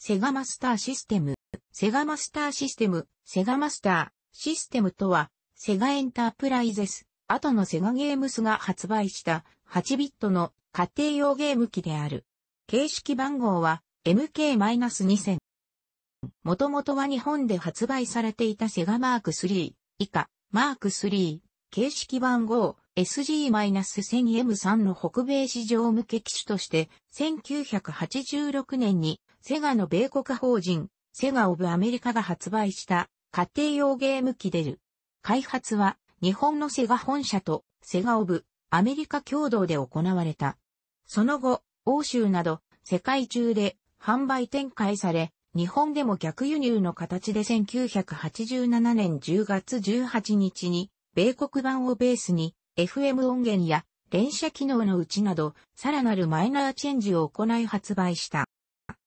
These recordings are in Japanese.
セガマスターシステム、セガマスターシステム、セガマスターシステムとは、セガエンタープライゼス、後のセガゲームスが発売した8ビットの家庭用ゲーム機である。形式番号は MK-2000。もともとは日本で発売されていたセガマーク3以下、マーク3、形式番号 SG-1000M3 の北米市場向け機種として1986年にセガの米国法人、セガオブアメリカが発売した家庭用ゲーム機デル。開発は日本のセガ本社とセガオブアメリカ共同で行われた。その後、欧州など世界中で販売展開され、日本でも逆輸入の形で1987年10月18日に米国版をベースに FM 音源や連射機能のうちなどさらなるマイナーチェンジを行い発売した。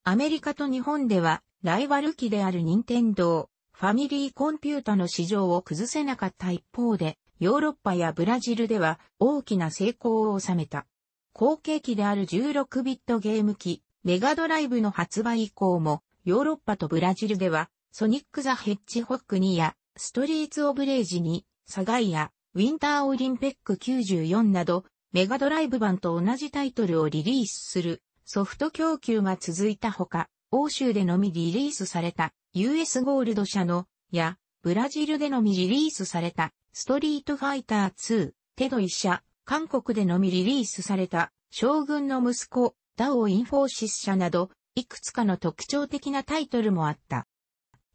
アメリカと日本では、ライバル機である任天堂、ファミリーコンピュータの市場を崩せなかった一方で、ヨーロッパやブラジルでは大きな成功を収めた。後継機である16ビットゲーム機、メガドライブの発売以降も、ヨーロッパとブラジルでは、ソニック・ザ・ヘッジホック2や、ストリーツ・オブ・レイジ2、サガイア、ウィンター・オリンピック94など、メガドライブ版と同じタイトルをリリースするソフト供給が続いたほか、欧州でのみリリースされた US ゴールド社の、や、ブラジルでのみリリースされたストリートファイター2、テド1社、韓国でのみリリースされた将軍の息子、ダオ・インフォーシス社など、いくつかの特徴的なタイトルもあった。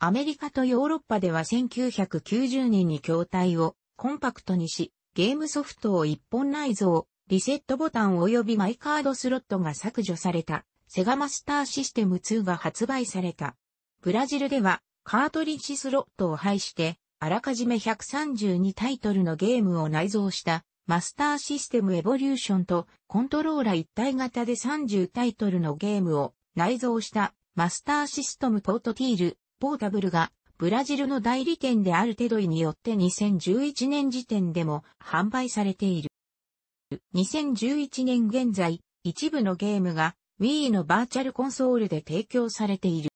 アメリカとヨーロッパでは1990年に筐体をコンパクトにし、ゲームソフトを一本内蔵、リセットボタン及びマイカードスロットが削除された、セガマスターシステム2が発売された。ブラジルでは、カートリッジスロットを廃して、あらかじめ132タイトルのゲームを内蔵した、マスターシステムエボリューションとコントローラ一体型で30タイトルのゲームを内蔵したマスターシステムポートティール、ポータブルがブラジルの代理店であるテドイによって2011年時点でも販売されている。2011年現在、一部のゲームが Wii のバーチャルコンソールで提供されている。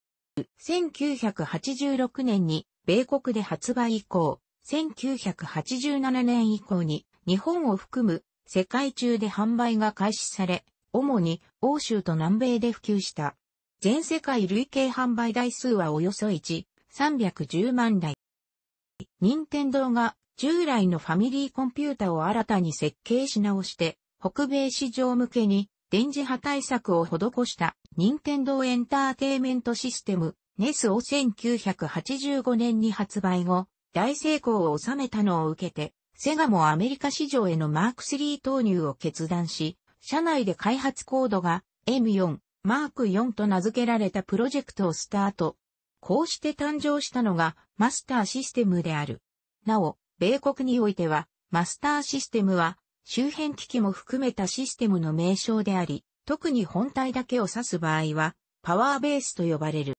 1986年に米国で発売以降、1987年以降に日本を含む世界中で販売が開始され、主に欧州と南米で普及した。全世界累計販売台数はおよそ1、310万台。任天堂が従来のファミリーコンピュータを新たに設計し直して、北米市場向けに電磁波対策を施した任天堂エンターテイメントシステム NES を1985年に発売後、大成功を収めたのを受けて、セガもアメリカ市場へのマーク3投入を決断し、社内で開発コードが M4、マーク4と名付けられたプロジェクトをスタート。こうして誕生したのがマスターシステムである。なお、米国においては、マスターシステムは、周辺機器も含めたシステムの名称であり、特に本体だけを指す場合は、パワーベースと呼ばれる。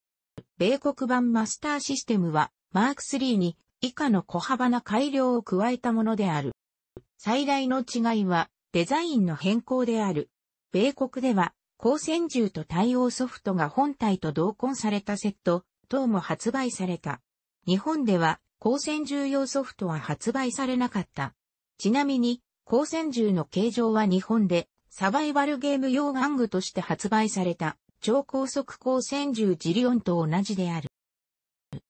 米国版マスターシステムは、マーク3に以下の小幅な改良を加えたものである。最大の違いは、デザインの変更である。米国では、光線銃と対応ソフトが本体と同梱されたセット等も発売された。日本では、光線重用ソフトは発売されなかった。ちなみに、光線銃の形状は日本で、サバイバルゲーム用玩具として発売された、超高速光線銃ジリオンと同じである。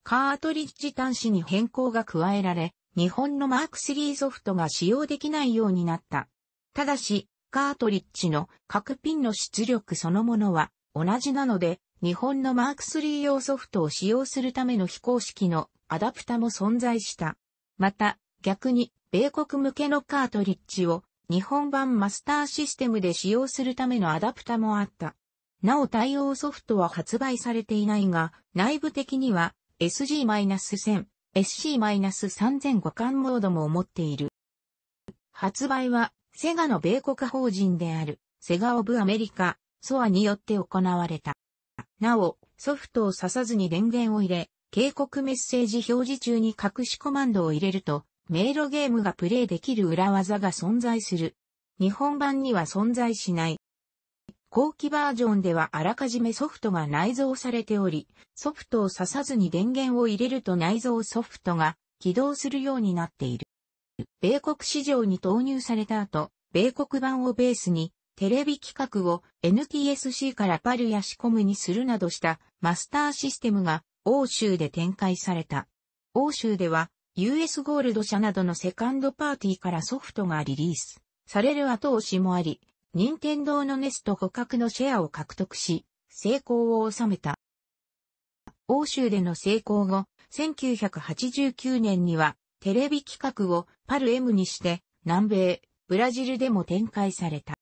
カートリッジ端子に変更が加えられ、日本のマーク3ソフトが使用できないようになった。ただし、カートリッジの各ピンの出力そのものは同じなので、日本のマーク3用ソフトを使用するための非公式のアダプタも存在した。また、逆に、米国向けのカートリッジを日本版マスターシステムで使用するためのアダプタもあった。なお対応ソフトは発売されていないが、内部的には SG-1000、SC-3000 互換モードも持っている。発売は、セガの米国法人である、セガオブアメリカ、ソアによって行われた。なお、ソフトを挿さずに電源を入れ、警告メッセージ表示中に隠しコマンドを入れると、迷路ゲームがプレイできる裏技が存在する。日本版には存在しない。後期バージョンではあらかじめソフトが内蔵されており、ソフトを挿さずに電源を入れると内蔵ソフトが起動するようになっている。米国市場に投入された後、米国版をベースにテレビ企画を NTSC からパルやシコムにするなどしたマスターシステムが欧州で展開された。欧州では、US ゴールド社などのセカンドパーティーからソフトがリリースされる後押しもあり、任天堂のネスト捕獲のシェアを獲得し、成功を収めた。欧州での成功後、1989年にはテレビ企画をパル M にして南米、ブラジルでも展開された。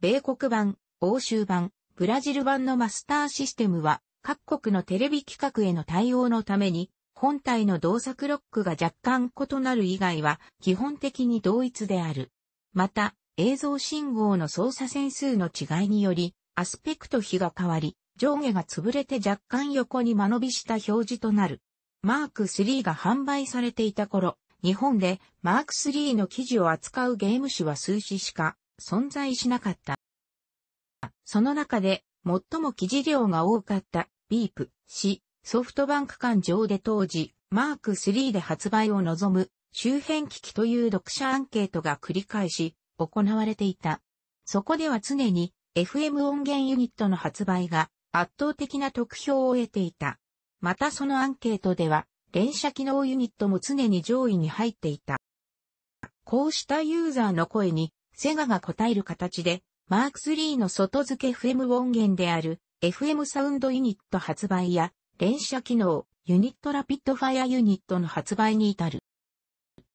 米国版、欧州版、ブラジル版のマスターシステムは各国のテレビ企画への対応のために、本体の動作クロックが若干異なる以外は基本的に同一である。また、映像信号の操作線数の違いにより、アスペクト比が変わり、上下が潰れて若干横に間延びした表示となる。マーク3が販売されていた頃、日本でマーク3の記事を扱うゲーム誌は数紙しか存在しなかった。その中で最も記事量が多かったビープ、C、ソフトバンク間上で当時、マーク3で発売を望む周辺機器という読者アンケートが繰り返し行われていた。そこでは常に FM 音源ユニットの発売が圧倒的な得票を得ていた。またそのアンケートでは連射機能ユニットも常に上位に入っていた。こうしたユーザーの声にセガが応える形でマーク3の外付け FM 音源である FM サウンドユニット発売や連射機能ユニットラピッドファイアユニットの発売に至る。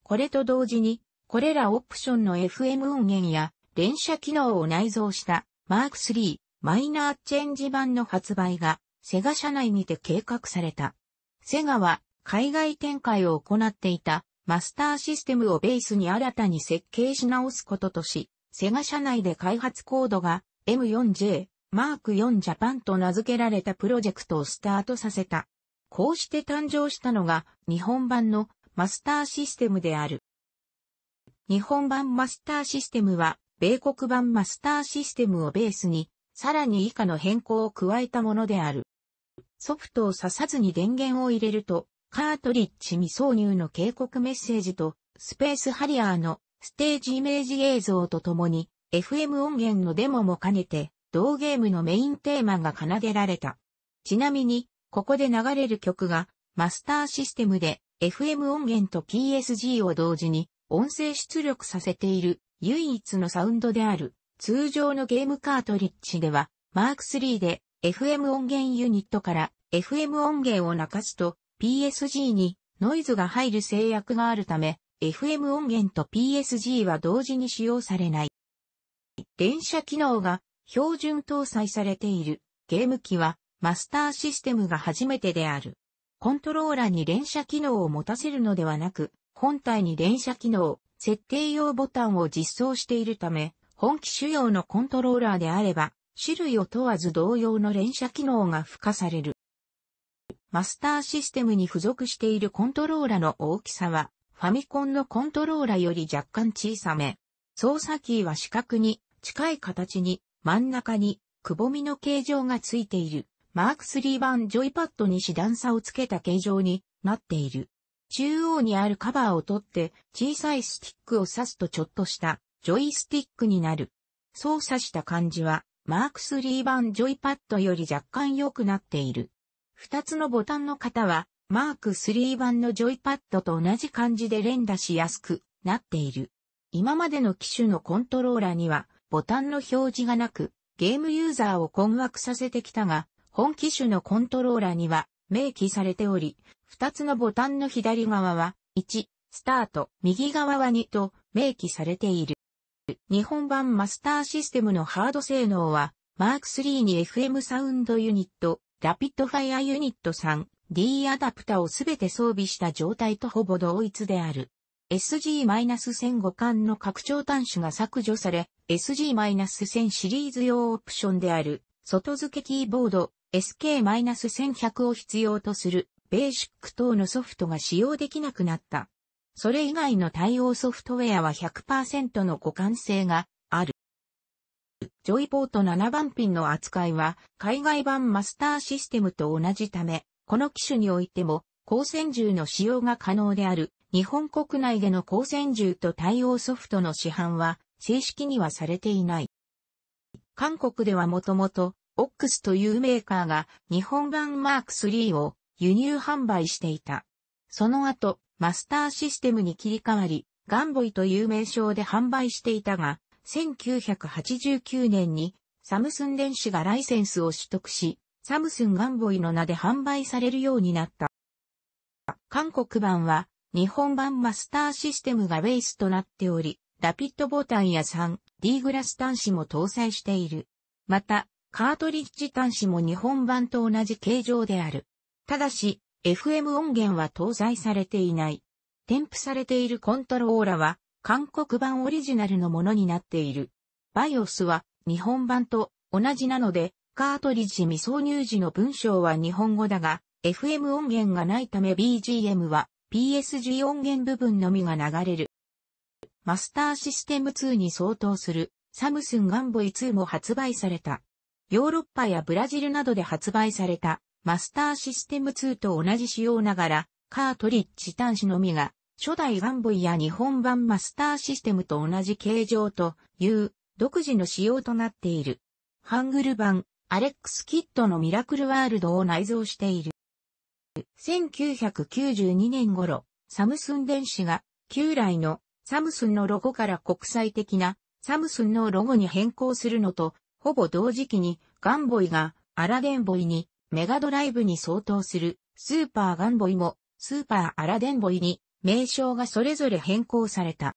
これと同時にこれらオプションの FM 音源や連射機能を内蔵したマーク3マイナーチェンジ版の発売がセガ社内にて計画された。セガは海外展開を行っていたマスターシステムをベースに新たに設計し直すこととし、セガ社内で開発コードが M4J、マーク4ジャパンと名付けられたプロジェクトをスタートさせた。こうして誕生したのが日本版のマスターシステムである。日本版マスターシステムは、米国版マスターシステムをベースに、さらに以下の変更を加えたものである。ソフトを刺さずに電源を入れると、カートリッジ未挿入の警告メッセージと、スペースハリアーのステージイメージ映像とともに、FM 音源のデモも兼ねて、同ゲームのメインテーマが奏でられた。ちなみに、ここで流れる曲が、マスターシステムで FM 音源と PSG を同時に音声出力させている唯一のサウンドである通常のゲームカートリッジではマーク3で FM 音源ユニットから FM 音源を泣かすと PSG にノイズが入る制約があるため FM 音源と PSG は同時に使用されない。連車機能が標準搭載されているゲーム機はマスターシステムが初めてである。コントローラーに連射機能を持たせるのではなく、本体に連射機能、設定用ボタンを実装しているため、本機主要のコントローラーであれば、種類を問わず同様の連射機能が付加される。マスターシステムに付属しているコントローラーの大きさはファミコンのコントローラより若干小さめ。操作キーは四角に近い形に真ん中にくぼみの形状がついている。マーク3版ジョイパッドに四段差をつけた形状になっている。中央にあるカバーを取って小さいスティックを刺すとちょっとしたジョイスティックになる。操作した感じはマーク3版ジョイパッドより若干良くなっている。二つのボタンの型はマーク3版のジョイパッドと同じ感じで連打しやすくなっている。今までの機種のコントローラーにはボタンの表示がなく、ゲームユーザーを困惑させてきたが、本機種のコントローラーには明記されており、2つのボタンの左側は、1、スタート、右側は2と明記されている。日本版マスターシステムのハード性能は、マーク3に FM サウンドユニット、ラピッドファイアユニット3、D アダプタをすべて装備した状態とほぼ同一である。SG-1005 巻の拡張端子が削除され、SG-1000 シリーズ用オプションである、外付けキーボード、SK-1100 を必要とする、ベーシック等のソフトが使用できなくなった。それ以外の対応ソフトウェアは100%の互換性がある。ジョイポート7番ピンの扱いは海外版マスターシステムと同じため、この機種においても、光線銃の使用が可能である、日本国内での光線銃と対応ソフトの市販は、正式にはされていない。韓国ではもともと、オックスというメーカーが日本版マーク3を輸入販売していた。その後、マスターシステムに切り替わり、ガンボイという名称で販売していたが、1989年にサムスン電子がライセンスを取得し、サムスンガンボイの名で販売されるようになった。韓国版は日本版マスターシステムがベースとなっており、ラピッドボタンや 3D グラス端子も搭載している。また、カートリッジ端子も日本版と同じ形状である。ただし、FM 音源は搭載されていない。添付されているコントローラは韓国版オリジナルのものになっている。BIOS は日本版と同じなのでカートリッジ未挿入時の文章は日本語だが、FM 音源がないため BGM は PSG 音源部分のみが流れる。マスターシステム2に相当するサムスンガンボイ2も発売された。ヨーロッパやブラジルなどで発売されたマスターシステム2と同じ仕様ながら、カートリッジ端子のみが初代ガンボイや日本版マスターシステムと同じ形状という独自の仕様となっている。ハングル版アレックス・キッドのミラクルワールドを内蔵している。1992年頃、サムスン電子が旧来のサムスンのロゴから国際的なサムスンのロゴに変更するのと、ほぼ同時期にガンボイがアラデンボイにメガドライブに相当するスーパーガンボイもスーパーアラデンボイに名称がそれぞれ変更された。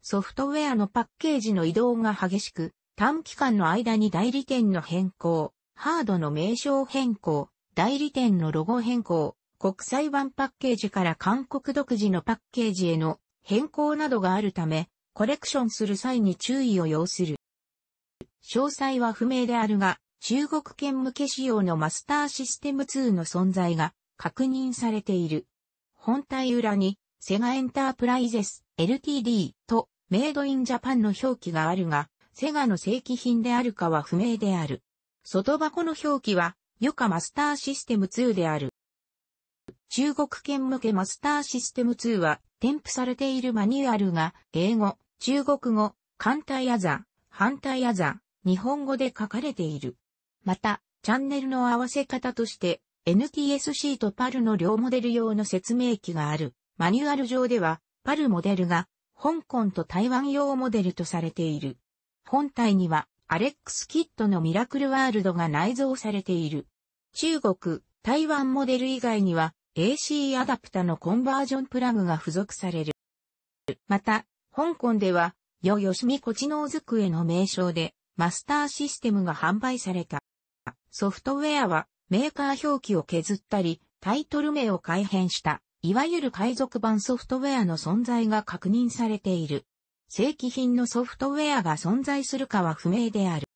ソフトウェアのパッケージの移動が激しく、短期間の間に代理店の変更、ハードの名称変更、代理店のロゴ変更、国際版パッケージから韓国独自のパッケージへの変更などがあるため、コレクションする際に注意を要する。詳細は不明であるが、中国圏向け仕様のマスターシステム2の存在が確認されている。本体裏に、セガエンタープライゼス LTD とメイドインジャパンの表記があるが、セガの正規品であるかは不明である。外箱の表記は、ヨカマスターシステム2である。中国圏向けマスターシステム2は、添付されているマニュアルが、英語、中国語、艦隊アザ、反対アザ、日本語で書かれている。また、チャンネルの合わせ方として、NTSC とパルの両モデル用の説明機がある。マニュアル上では、パルモデルが、香港と台湾用モデルとされている。本体にはアレックス・キッドのミラクルワールドが内蔵されている。中国、台湾モデル以外には AC アダプタのコンバージョンプラグが付属される。また、香港では、よよしみこ知能机の名称でマスターシステムが販売された。ソフトウェアはメーカー表記を削ったり、タイトル名を改変した、いわゆる海賊版ソフトウェアの存在が確認されている。正規品のソフトウェアが存在するかは不明である。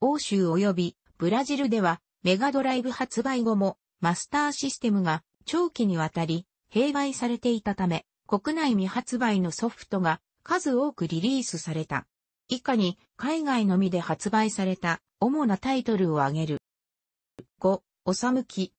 欧州及びブラジルではメガドライブ発売後もマスターシステムが長期にわたり併売されていたため国内未発売のソフトが数多くリリースされた。以下に海外のみで発売された主なタイトルを挙げる。5、おさむき、